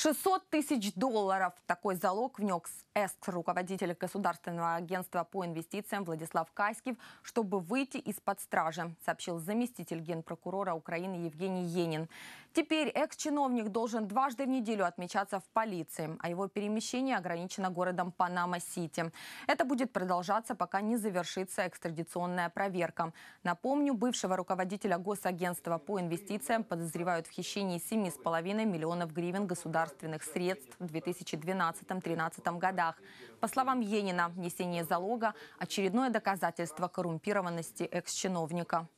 600 тысяч долларов. Такой залог внес ЭСК, руководитель Государственного агентства по инвестициям Владислав Каськев, чтобы выйти из-под стражи, сообщил заместитель генпрокурора Украины Евгений Енин. Теперь экс-чиновник должен дважды в неделю отмечаться в полиции, а его перемещение ограничено городом Панама-Сити. Это будет продолжаться, пока не завершится экстрадиционная проверка. Напомню, бывшего руководителя Госагентства по инвестициям подозревают в хищении 7,5 миллионов гривен государства государственных средств в 2012-2013 годах. По словам Енина, несение залога – очередное доказательство коррумпированности экс-чиновника.